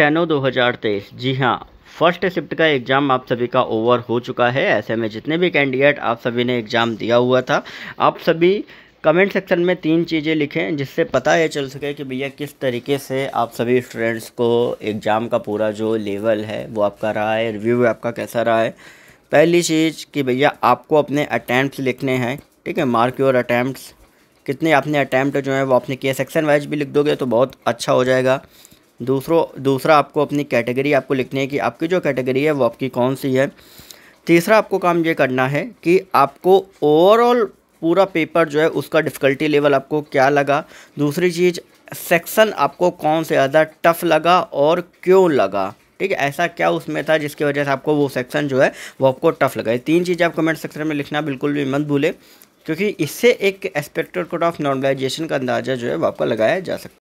टेनो 2023 जी हाँ first shift का exam आप सभी का ओवर हो चुका है ऐसे में जितने भी कैंडिडेट आप सभी ने एग्ज़ाम दिया हुआ था आप सभी कमेंट सेक्शन में तीन चीज़ें लिखें जिससे पता है चल सके कि भैया किस तरीके से आप सभी स्टूडेंट्स को एग्ज़ाम का पूरा जो लेवल है वो आपका रहा है रिव्यू आपका कैसा रहा है पहली चीज़ कि भैया आपको अपने अटैम्प्ट लिखने हैं ठीक है मार्क योर अटैम्प्ट कितने आपने अटैम्प्ट जो है वो आपने किए सेक्शन वाइज भी लिख दोगे तो बहुत अच्छा हो जाएगा दूसरो दूसरा आपको अपनी कैटेगरी आपको लिखनी है कि आपकी जो कैटेगरी है वो आपकी कौन सी है तीसरा आपको काम ये करना है कि आपको ओवरऑल पूरा पेपर जो है उसका डिफ़िकल्टी लेवल आपको क्या लगा दूसरी चीज़ सेक्शन आपको कौन से ज़्यादा टफ लगा और क्यों लगा ठीक है ऐसा क्या उसमें था जिसकी वजह से आपको वो सेक्शन जो है वो आपको टफ लगा तीन चीज़ें आप कमेंट सेक्शन में लिखना बिल्कुल भी मत भूलें क्योंकि इससे एक एस्पेक्टर कोड ऑफ नॉर्मलाइजेशन का अंदाज़ा जो है वो आपका लगाया जा सकता है